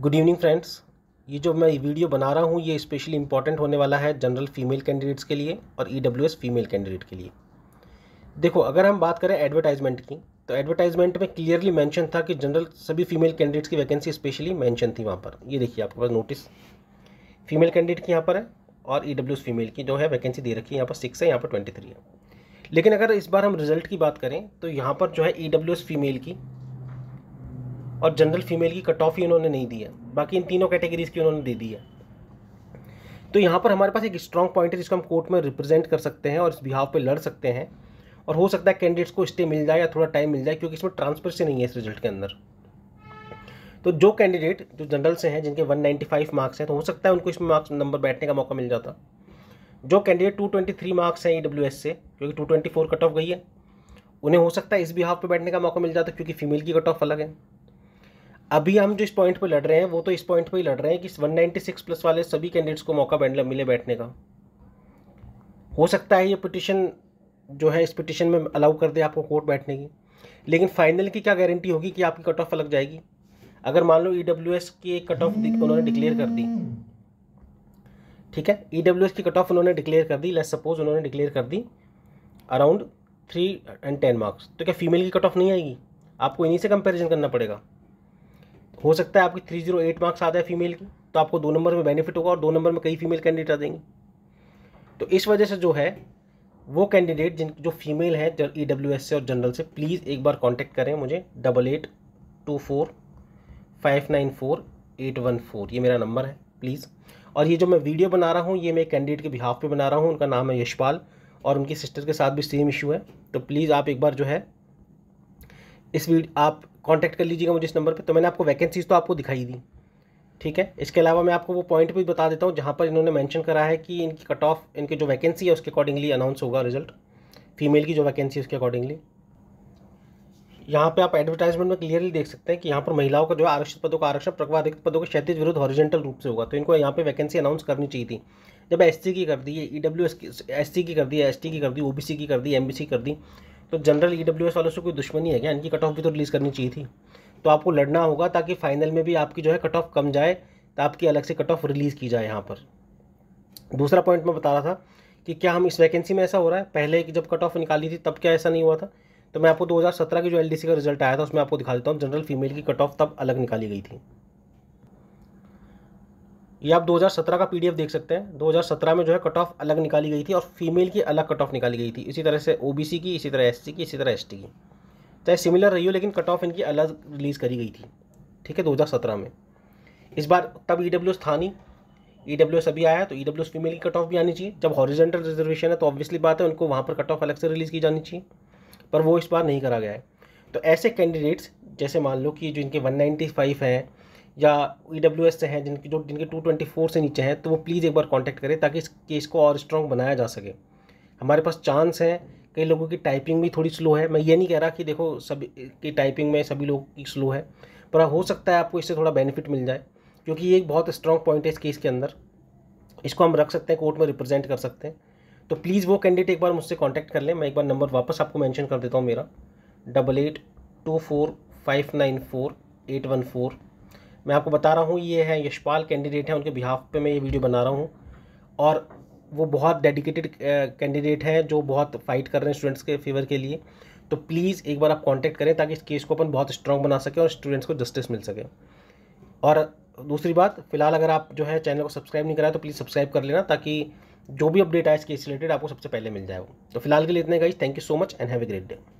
good evening friends ये जो मैं वीडियो बना रहा हूँ ये स्पेशली इंपॉर्टेंट होने वाला है जनरल फीमेल कैंडिडेट्स के लिए और ई फीमेल कैंडिडेट के लिए देखो अगर हम बात करें एडवर्टाइजमेंट की तो एडवर्टाइजमेंट में क्लियरली मेंशन था कि जनरल सभी फीमेल कैंडिडेट्स की वैकेंसी स्पेशली मेंशन थी वहाँ पर ये देखिए आपके पास नोटिस फीमेल कैंडिडेट की यहाँ पर है और ई e फीमेल की जो है वैकेंसी दे रखी है यहाँ पर सिक्स है यहाँ पर ट्वेंटी है लेकिन अगर इस बार हम रिजल्ट की बात करें तो यहाँ पर जो है ई e फीमेल की और जनरल फीमेल की कट ऑफ ही उन्होंने नहीं दिया बाकी इन तीनों कैटेगरीज की उन्होंने दे दिया तो यहाँ पर हमारे पास एक स्ट्रॉन्ग पॉइंट है जिसको हम कोर्ट में रिप्रेजेंट कर सकते हैं और इस बिहाव पे लड़ सकते हैं और हो सकता है कैंडिडेट्स को स्टे मिल जाए या थोड़ा टाइम मिल जाए क्योंकि इसमें ट्रांसपेरेंसी नहीं है इस रिजल्ट के अंदर तो जो कैंडिडेट जो जनरल से हैं जिनके 195 मार्क्स हैं तो हो सकता है उनको इसमें मार्क्स नंबर बैठने का मौका मिल जाता जो कैंडिडेट 223 मार्क्स हैं ई e से क्योंकि 224 कट ऑफ गई है उन्हें हो सकता है इस बिहाव पे बैठने का मौका मिल जाता क्योंकि फीमेल की कट ऑफ अलग है अभी हम जो इस पॉइंट पर लड़ रहे हैं वो तो इस पॉइंट पर ही लड़ रहे हैं कि 196 प्लस वाले सभी कैंडिडेट्स को मौका बैठने मिले बैठने का हो सकता है ये पिटिशन जो है इस पिटिशन में अलाउ कर दे आपको कोर्ट बैठने की लेकिन फाइनल की क्या गारंटी होगी कि आपकी कट ऑफ अलग जाएगी अगर मान लो ई डब्ल्यू एस की एक कट ऑफ उन्होंने डिक्लेयर कर दी ठीक है ई डब्ल्यू एस की कट ऑफ उन्होंने डिक्लेयर कर दी लेट सपोज उन्होंने डिक्लेयर कर दी around three and ten marks तो क्या फीमेल की कट ऑफ नहीं आएगी आपको इन्हीं से कंपेरिजन करना पड़ेगा हो सकता है आपकी थ्री जीरो एट मार्क्स आ जाए फीमेल की तो आपको दो नंबर में बेनिफिट होगा और दो नंबर में कई फीमेल कैंडिडेट आ देंगे तो इस वजह से जो है वो कैंडिडेट जिन जो फीमेल है ई डब्ल्यू एस से और जनरल से प्लीज़ एक बार कांटेक्ट करें मुझे double eight two four five nine four eight one four ये मेरा नंबर है प्लीज़ और ये जो मैं वीडियो बना रहा हूँ ये मैं कैंडिडेट के बिहाफ पे बना रहा हूँ उनका नाम है यशपाल और उनकी सिस्टर के साथ भी सेम इशू है तो प्लीज़ आप एक बार जो है इस वीडियो आप कॉन्टैक्ट कर लीजिएगा मुझे इस नंबर पर तो मैंने आपको वैकेंसीज़ तो आपको दिखाई दी ठीक है इसके अलावा मैं आपको वो पॉइंट भी बता देता हूँ जहाँ पर इन्होंने मैंशन करा है कि इनकी कट ऑफ इनकी जो वैकेंसी है उसके अकॉर्डिंगली अनाउंस होगा रिजल्ट फीमेल की जो वैकेंसी है उसके अकॉर्डिंगली यहाँ पे आप एडवर्टाइजमेंट में क्लियरली देख सकते हैं कि यहाँ पर महिलाओं का जो है आरक्षित पदों का आरक्षण रिक्त पदों के क्षैतिज विरुद्ध हॉरिजेंटल रूप से होगा तो इनको यहाँ पे वैकेंसी अनाउंस करनी चाहिए थी जब एस की कर दी ई डब्ल्यू एस की कर दी एस की कर दी ओ की कर दी एम की कर दी तो जनरल ई e वालों से कोई दुश्मनी है क्या इनकी कट ऑफ भी तो रिलीज़ करनी चाहिए थी तो आपको लड़ना होगा ताकि फाइनल में भी आपकी जो है कट ऑफ कम जाए तो आपकी अलग से कट ऑफ रिलीज़ की जाए यहाँ पर दूसरा पॉइंट मैं बता रहा था कि क्या हम इस वैकेंसी में ऐसा हो रहा है पहले जब कट ऑफ निकाली थी तब क्या ऐसा नहीं हुआ था तो मैं आपको 2017 की जो एलडीसी का रिजल्ट आया था उसमें आपको दिखा देता हूँ जनरल फीमेल की कट ऑफ तब अलग निकाली गई थी ये आप 2017 का पीडीएफ देख सकते हैं 2017 में जो है कट ऑफ अलग निकाली गई थी और फीमेल की अलग कट ऑफ निकाली गई थी इसी तरह से ओबीसी की इसी तरह एससी की इसी तरह एसटी की चाहे सिमिलर रही हो लेकिन कट ऑफ इनकी अलग रिलीज़ करी गई थी ठीक है 2017 में इस बार तब ई e था नहीं ई e डब्ल्यू अभी आया तो ई डब्ल्यू फीमेल की कट ऑफ भी आनी चाहिए जब हॉरिजेंटल रिजर्वेशन है तो ऑब्वियसली बात है उनको वहाँ पर कट ऑफ अलग से रिलीज़ की जानी चाहिए पर वो इस बार नहीं करा गया है तो ऐसे कैंडिडेट्स जैसे मान लो कि जो इनके फाइव हैं या ई e से हैं जिनकी जो जिनके टू ट्वेंटी फोर से नीचे हैं तो वो प्लीज़ एक बार कॉन्टैक्ट करें ताकि इस केस को और स्ट्रॉन्ग बनाया जा सके हमारे पास चांस है कई लोगों की टाइपिंग भी थोड़ी स्लो है मैं ये नहीं कह रहा कि देखो सभी की टाइपिंग में सभी लोगों की स्लो है पर हो सकता है आपको इससे थोड़ा बेनिफिट मिल जाए क्योंकि ये एक बहुत स्ट्रॉन्ग पॉइंट है इस केस के अंदर इसको हम रख सकते हैं कोर्ट में रिप्रेजेंट कर सकते हैं तो प्लीज़ वो कैंडिडेट एक बार मुझसे कॉन्टैक्ट कर लें मैं एक बार नंबर वापस आपको मैंशन कर देता हूँ मेरा double eight two four five nine four eight one four मैं आपको बता रहा हूँ ये है यशपाल कैंडिडेट हैं उनके बिहाफ पे मैं ये वीडियो बना रहा हूँ और वो बहुत डेडिकेटेड कैंडिडेट हैं जो बहुत फाइट कर रहे हैं स्टूडेंट्स के फेवर के लिए तो प्लीज़ एक बार आप कॉन्टैक्ट करें ताकि इस केस को अपन बहुत स्ट्रॉन्ग बना सकें और स्टूडेंट्स को जस्टिस मिल सके और दूसरी बात फिलहाल अगर आप जो है चैनल को सब्सक्राइब नहीं कराए तो प्लीज़ सब्सक्राइब कर लेना ताकि जो भी अपडेट आए इस केस रिलेटेड आपको सबसे पहले मिल जाए तो फिलहाल के लिए इतने guys thank you so much and have a great day